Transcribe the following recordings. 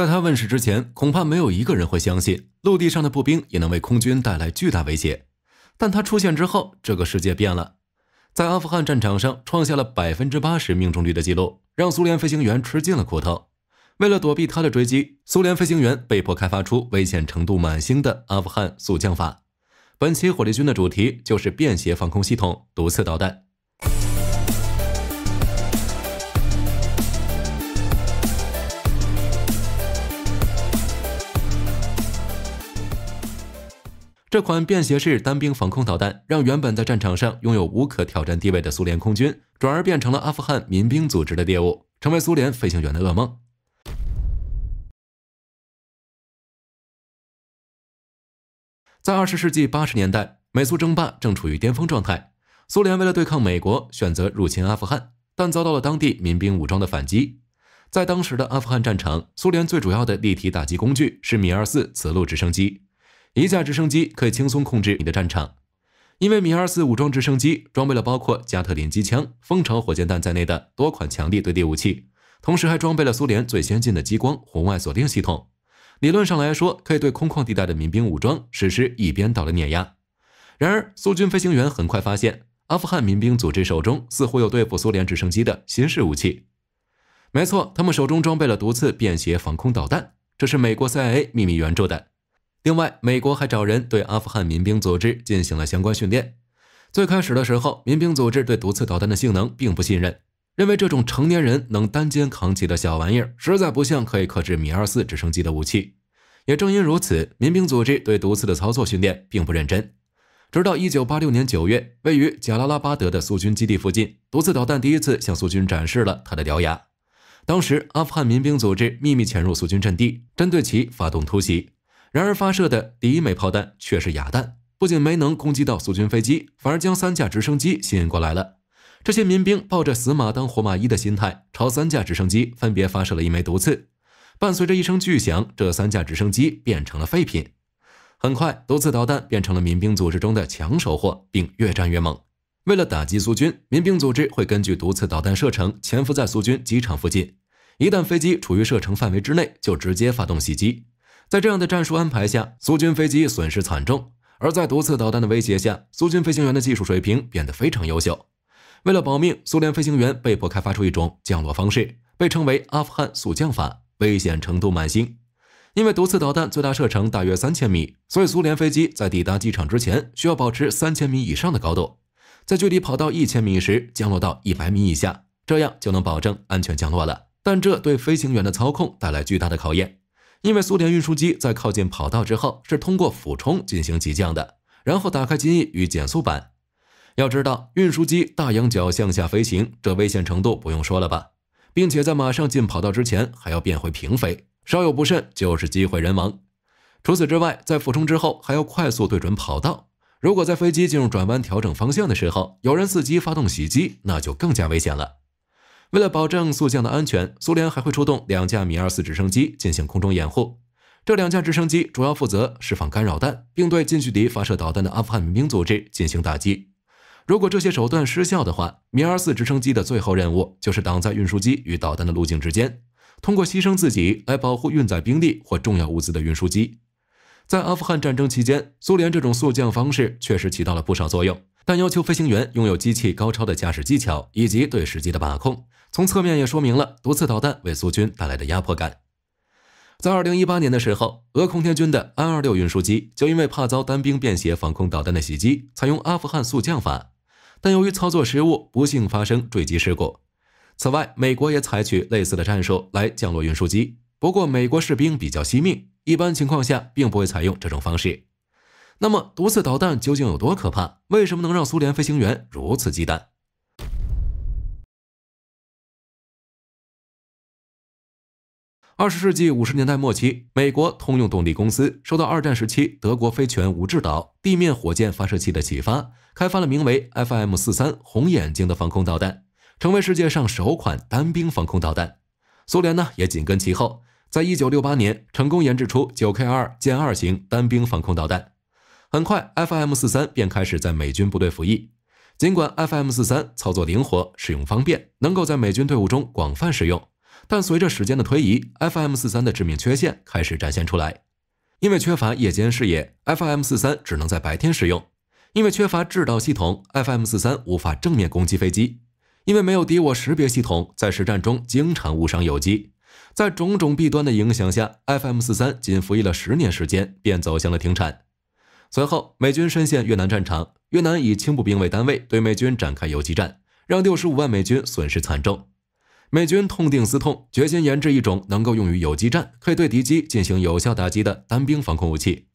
在他问世之前，恐怕没有一个人会相信陆地上的步兵也能为空军带来巨大威胁。但他出现之后，这个世界变了。在阿富汗战场上，创下了百分之八十命中率的记录，让苏联飞行员吃尽了苦头。为了躲避他的追击，苏联飞行员被迫开发出危险程度满星的阿富汗速降法。本期火力军的主题就是便携防空系统——毒刺导弹。这款便携式单兵防空导弹，让原本在战场上拥有无可挑战地位的苏联空军，转而变成了阿富汗民兵组织的猎物，成为苏联飞行员的噩梦。在二十世纪八十年代，美苏争霸正处于巅峰状态，苏联为了对抗美国，选择入侵阿富汗，但遭到了当地民兵武装的反击。在当时的阿富汗战场，苏联最主要的立体打击工具是米二四磁路直升机。一架直升机可以轻松控制你的战场，因为米二四武装直升机装备了包括加特林机枪、蜂巢火箭弹在内的多款强力对地武器，同时还装备了苏联最先进的激光红外锁定系统。理论上来说，可以对空旷地带的民兵武装实施一边倒的碾压。然而，苏军飞行员很快发现，阿富汗民兵组织手中似乎有对付苏联直升机的新式武器。没错，他们手中装备了毒刺便携防空导弹，这是美国 CIA 秘密援助的。另外，美国还找人对阿富汗民兵组织进行了相关训练。最开始的时候，民兵组织对毒刺导弹的性能并不信任，认为这种成年人能单肩扛起的小玩意儿，实在不像可以克制米二四直升机的武器。也正因如此，民兵组织对毒刺的操作训练并不认真。直到1986年9月，位于贾拉拉巴德的苏军基地附近，毒刺导弹第一次向苏军展示了它的獠牙。当时，阿富汗民兵组织秘密潜入苏军阵地，针对其发动突袭。然而，发射的第一枚炮弹却是哑弹，不仅没能攻击到苏军飞机，反而将三架直升机吸引过来了。这些民兵抱着死马当活马医的心态，朝三架直升机分别发射了一枚毒刺。伴随着一声巨响，这三架直升机变成了废品。很快，毒刺导弹变成了民兵组织中的抢手货，并越战越猛。为了打击苏军，民兵组织会根据毒刺导弹射程，潜伏在苏军机场附近。一旦飞机处于射程范围之内，就直接发动袭击。在这样的战术安排下，苏军飞机损失惨重；而在毒刺导弹的威胁下，苏军飞行员的技术水平变得非常优秀。为了保命，苏联飞行员被迫开发出一种降落方式，被称为“阿富汗速降法”，危险程度满星。因为毒刺导弹最大射程大约三千米，所以苏联飞机在抵达机场之前需要保持三千米以上的高度，在距离跑道一千米时降落到一百米以下，这样就能保证安全降落了。但这对飞行员的操控带来巨大的考验。因为苏联运输机在靠近跑道之后是通过俯冲进行急降的，然后打开机翼与减速板。要知道，运输机大仰角向下飞行，这危险程度不用说了吧？并且在马上进跑道之前，还要变回平飞，稍有不慎就是机毁人亡。除此之外，在俯冲之后还要快速对准跑道。如果在飞机进入转弯调整方向的时候，有人伺机发动袭击，那就更加危险了。为了保证速降的安全，苏联还会出动两架米二四直升机进行空中掩护。这两架直升机主要负责释放干扰弹，并对近距离发射导弹的阿富汗民兵组织进行打击。如果这些手段失效的话，米二四直升机的最后任务就是挡在运输机与导弹的路径之间，通过牺牲自己来保护运载兵力或重要物资的运输机。在阿富汗战争期间，苏联这种速降方式确实起到了不少作用。但要求飞行员拥有机器高超的驾驶技巧以及对时机的把控，从侧面也说明了毒刺导弹为苏军带来的压迫感。在2018年的时候，俄空天军的安 -26 运输机就因为怕遭单兵便携防空导弹的袭击，采用阿富汗速降法，但由于操作失误，不幸发生坠机事故。此外，美国也采取类似的战术来降落运输机，不过美国士兵比较惜命，一般情况下并不会采用这种方式。那么，毒刺导弹究竟有多可怕？为什么能让苏联飞行员如此忌惮？二十世纪五十年代末期，美国通用动力公司受到二战时期德国飞泉无制导地面火箭发射器的启发，开发了名为 FM 四三红眼睛的防空导弹，成为世界上首款单兵防空导弹。苏联呢，也紧跟其后，在一九六八年成功研制出九 K 二歼二型单兵防空导弹。很快，FM 四三便开始在美军部队服役。尽管 FM 四三操作灵活、使用方便，能够在美军队伍中广泛使用，但随着时间的推移，FM 四三的致命缺陷开始展现出来。因为缺乏夜间视野，FM 四三只能在白天使用；因为缺乏制导系统，FM 四三无法正面攻击飞机；因为没有敌我识别系统，在实战中经常误伤友机。在种种弊端的影响下，FM 四三仅服役了十年时间，便走向了停产。随后，美军深陷越南战场，越南以轻步兵为单位对美军展开游击战，让六十五万美军损失惨重。美军痛定思痛，决心研制一种能够用于游击战、可以对敌机进行有效打击的单兵防空武器。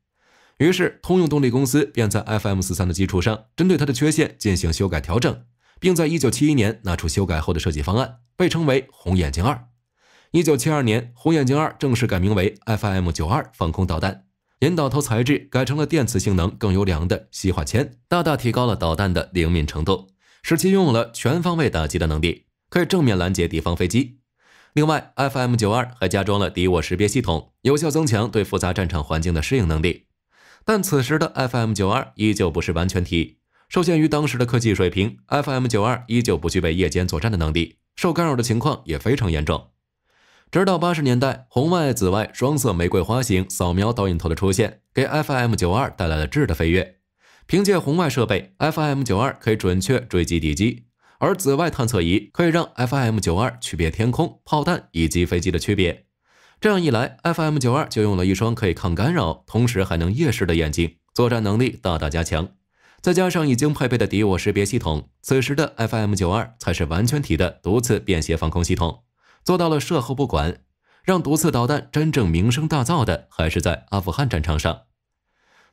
于是，通用动力公司便在 FM 四三的基础上，针对它的缺陷进行修改调整，并在1971年拿出修改后的设计方案，被称为“红眼睛二”。1972年，“红眼睛二”正式改名为 FM 九二防空导弹。引导头材质改成了电磁性能更优良的锡化铅，大大提高了导弹的灵敏程度，使其拥有了全方位打击的能力，可以正面拦截敌方飞机。另外，FM92 还加装了敌我识别系统，有效增强对复杂战场环境的适应能力。但此时的 FM92 依旧不是完全体，受限于当时的科技水平，FM92 依旧不具备夜间作战的能力，受干扰的情况也非常严重。直到八十年代，红外、紫外双色玫瑰花型扫描导引头的出现，给 FM 九二带来了质的飞跃。凭借红外设备，FM 九二可以准确追击敌机；而紫外探测仪可以让 FM 九二区别天空、炮弹以及飞机的区别。这样一来，FM 九二就用了一双可以抗干扰，同时还能夜视的眼睛，作战能力大大加强。再加上已经配备的敌我识别系统，此时的 FM 九二才是完全体的独刺便携防空系统。做到了事后不管，让毒刺导弹真正名声大噪的，还是在阿富汗战场上。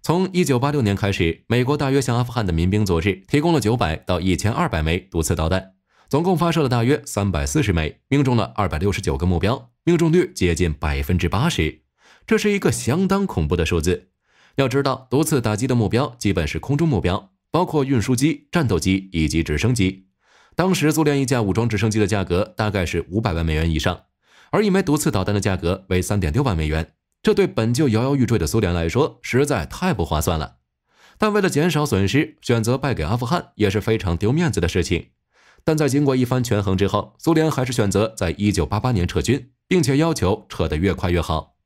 从1986年开始，美国大约向阿富汗的民兵组织提供了900到1200枚毒刺导弹，总共发射了大约340枚，命中了269个目标，命中率接近80%，这是一个相当恐怖的数字。要知道，毒刺打击的目标基本是空中目标，包括运输机、战斗机以及直升机。当时，苏联一架武装直升机的价格大概是五百万美元以上，而一枚毒刺导弹的价格为三点六万美元，这对本就摇摇欲坠的苏联来说实在太不划算了。但为了减少损失，选择败给阿富汗也是非常丢面子的事情。但在经过一番权衡之后，苏联还是选择在一九八八年撤军，并且要求撤得越快越好。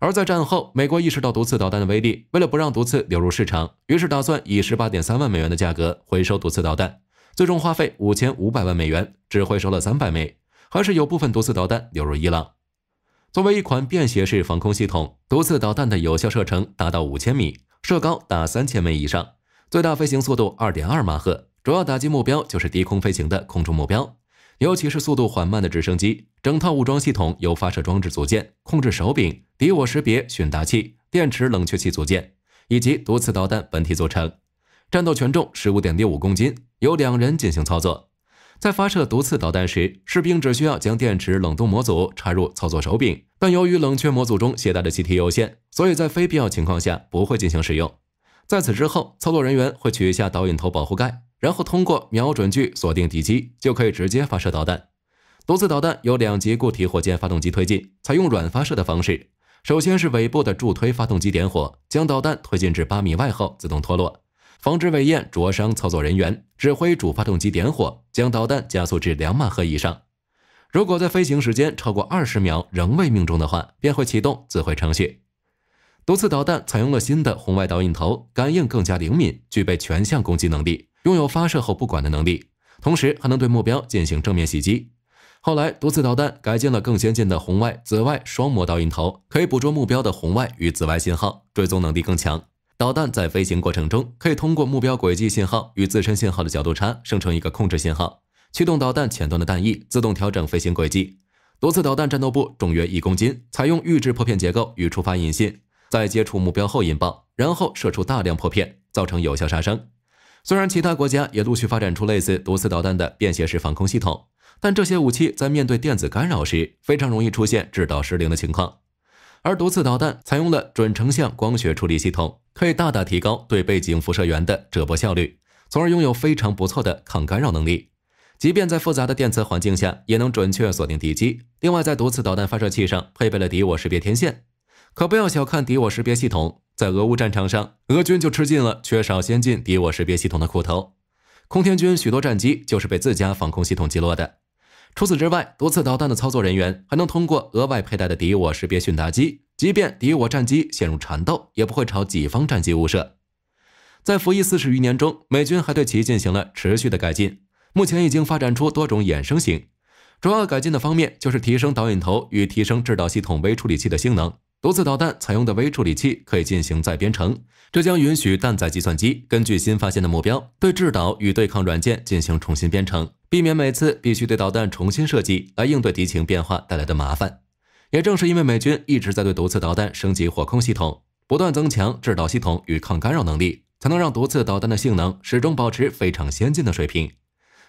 而在战后，美国意识到毒刺导弹的威力，为了不让毒刺流入市场，于是打算以十八点三万美元的价格回收毒刺导弹。最终花费五千五百万美元，只回收了三百枚，还是有部分毒刺导弹流入伊朗。作为一款便携式防空系统，毒刺导弹的有效射程达到五千米，射高达三千米以上，最大飞行速度二点二马赫，主要打击目标就是低空飞行的空中目标，尤其是速度缓慢的直升机。整套武装系统由发射装置组件、控制手柄、敌我识别寻达器、电池冷却器组件以及毒刺导弹本体组成，战斗权重十五点六五公斤。由两人进行操作，在发射毒刺导弹时，士兵只需要将电池冷冻模组插入操作手柄，但由于冷却模组中携带的气体有限，所以在非必要情况下不会进行使用。在此之后，操作人员会取下导引头保护盖，然后通过瞄准具锁定敌机，就可以直接发射导弹。毒刺导弹由两级固体火箭发动机推进，采用软发射的方式。首先是尾部的助推发动机点火，将导弹推进至八米外后自动脱落。防止尾焰灼伤操作人员，指挥主发动机点火，将导弹加速至两马赫以上。如果在飞行时间超过二十秒仍未命中的话，便会启动自毁程序。毒刺导弹采用了新的红外导引头，感应更加灵敏，具备全向攻击能力，拥有发射后不管的能力，同时还能对目标进行正面袭击。后来，毒刺导弹改进了更先进的红外、紫外双模导引头，可以捕捉目标的红外与紫外信号，追踪能力更强。导弹在飞行过程中，可以通过目标轨迹信号与自身信号的角度差生成一个控制信号，驱动导弹前端的弹翼自动调整飞行轨迹。毒刺导弹战斗部重约一公斤，采用预制破片结构与触发引信，在接触目标后引爆，然后射出大量破片，造成有效杀伤。虽然其他国家也陆续发展出类似毒刺导弹的便携式防空系统，但这些武器在面对电子干扰时，非常容易出现制导失灵的情况。而毒刺导弹采用了准成像光学处理系统，可以大大提高对背景辐射源的折波效率，从而拥有非常不错的抗干扰能力。即便在复杂的电磁环境下，也能准确锁定敌机。另外，在毒刺导弹发射器上配备了敌我识别天线，可不要小看敌我识别系统，在俄乌战场上，俄军就吃尽了缺少先进敌我识别系统的苦头，空天军许多战机就是被自家防空系统击落的。除此之外，多次导弹的操作人员还能通过额外佩戴的敌我识别讯达机，即便敌我战机陷入缠斗，也不会朝己方战机误射。在服役四十余年中，美军还对其进行了持续的改进，目前已经发展出多种衍生型。主要改进的方面就是提升导引头与提升制导系统微处理器的性能。多次导弹采用的微处理器可以进行再编程，这将允许弹载计算机根据新发现的目标对制导与对抗软件进行重新编程。避免每次必须对导弹重新设计来应对敌情变化带来的麻烦。也正是因为美军一直在对毒刺导弹升级火控系统，不断增强制导系统与抗干扰能力，才能让毒刺导弹的性能始终保持非常先进的水平。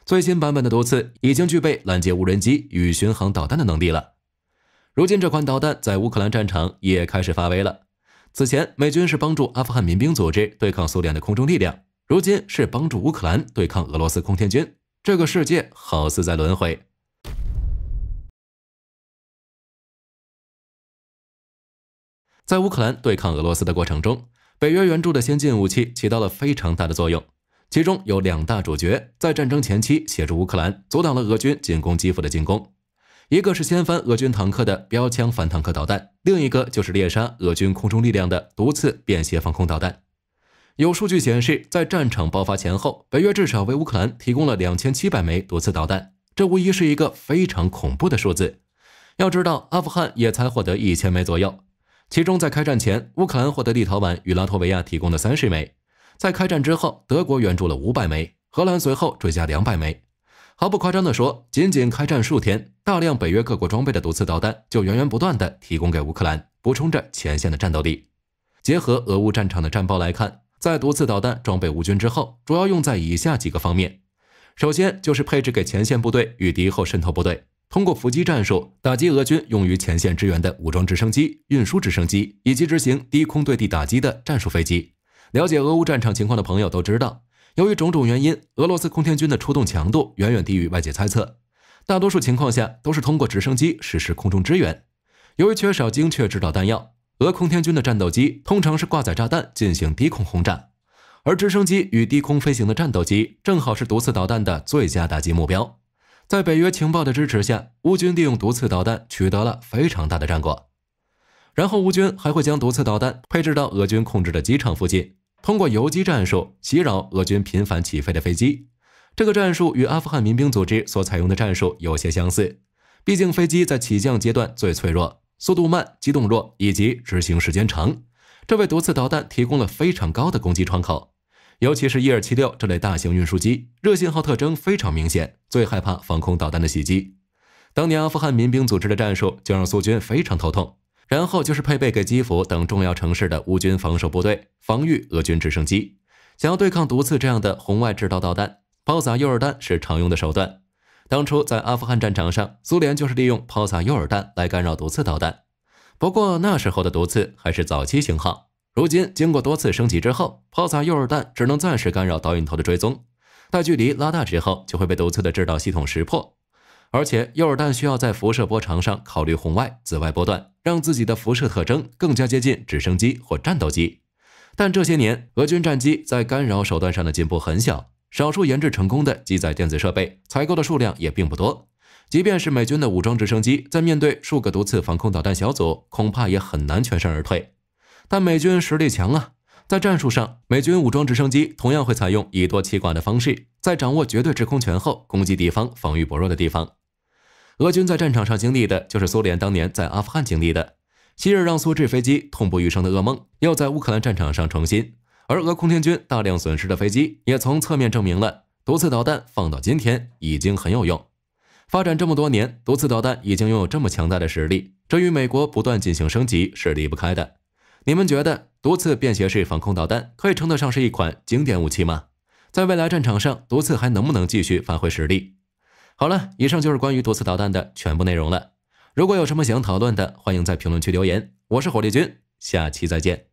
最新版本的毒刺已经具备拦截无人机与巡航导弹的能力了。如今这款导弹在乌克兰战场也开始发威了。此前美军是帮助阿富汗民兵组织对抗苏联的空中力量，如今是帮助乌克兰对抗俄罗斯空天军。这个世界好似在轮回。在乌克兰对抗俄罗斯的过程中，北约援助的先进武器起到了非常大的作用。其中有两大主角，在战争前期协助乌克兰阻挡了俄军进攻基辅的进攻。一个是掀翻俄军坦克的标枪反坦克导弹，另一个就是猎杀俄军空中力量的毒刺便携防空导弹。有数据显示，在战场爆发前后，北约至少为乌克兰提供了两千七百枚多次导弹，这无疑是一个非常恐怖的数字。要知道，阿富汗也才获得一千枚左右。其中，在开战前，乌克兰获得立陶宛与拉脱维亚提供的三十枚；在开战之后，德国援助了五百枚，荷兰随后追加两百枚。毫不夸张地说，仅仅开战数天，大量北约各国装备的毒刺导弹就源源不断地提供给乌克兰，补充着前线的战斗力。结合俄乌战场的战报来看，在毒刺导弹装备乌军之后，主要用在以下几个方面：首先就是配置给前线部队与敌后渗透部队，通过伏击战术打击俄军用于前线支援的武装直升机、运输直升机以及执行低空对地打击的战术飞机。了解俄乌战场情况的朋友都知道，由于种种原因，俄罗斯空天军的出动强度远远低于外界猜测，大多数情况下都是通过直升机实施空中支援。由于缺少精确制导弹药。俄空天军的战斗机通常是挂载炸弹进行低空轰炸，而直升机与低空飞行的战斗机正好是毒刺导弹的最佳打击目标。在北约情报的支持下，乌军利用毒刺导弹取得了非常大的战果。然后，乌军还会将毒刺导弹配置到俄军控制的机场附近，通过游击战术袭扰俄军频繁起飞的飞机。这个战术与阿富汗民兵组织所采用的战术有些相似，毕竟飞机在起降阶段最脆弱。速度慢、机动弱以及执行时间长，这为毒刺导弹提供了非常高的攻击窗口。尤其是伊尔七六这类大型运输机，热信号特征非常明显，最害怕防空导弹的袭击。当年阿富汗民兵组织的战术就让苏军非常头痛。然后就是配备给基辅等重要城市的乌军防守部队防御俄军直升机，想要对抗毒刺这样的红外制导导弹，抛撒诱饵弹是常用的手段。当初在阿富汗战场上，苏联就是利用抛洒诱饵弹来干扰毒刺导弹。不过那时候的毒刺还是早期型号，如今经过多次升级之后，抛洒诱饵弹只能暂时干扰导引头的追踪。但距离拉大之后，就会被毒刺的制导系统识破。而且诱饵弹需要在辐射波长上考虑红外、紫外波段，让自己的辐射特征更加接近直升机或战斗机。但这些年，俄军战机在干扰手段上的进步很小。少数研制成功的机载电子设备，采购的数量也并不多。即便是美军的武装直升机，在面对数个独刺防空导弹小组，恐怕也很难全身而退。但美军实力强啊，在战术上，美军武装直升机同样会采用以多欺寡的方式，在掌握绝对制空权后，攻击敌方防御薄弱的地方。俄军在战场上经历的就是苏联当年在阿富汗经历的昔日让苏制飞机痛不欲生的噩梦，又在乌克兰战场上重新。而俄空天军大量损失的飞机，也从侧面证明了毒刺导弹放到今天已经很有用。发展这么多年，毒刺导弹已经拥有这么强大的实力，这与美国不断进行升级是离不开的。你们觉得多刺便携式防空导弹可以称得上是一款经典武器吗？在未来战场上，多刺还能不能继续发挥实力？好了，以上就是关于多刺导弹的全部内容了。如果有什么想讨论的，欢迎在评论区留言。我是火力军，下期再见。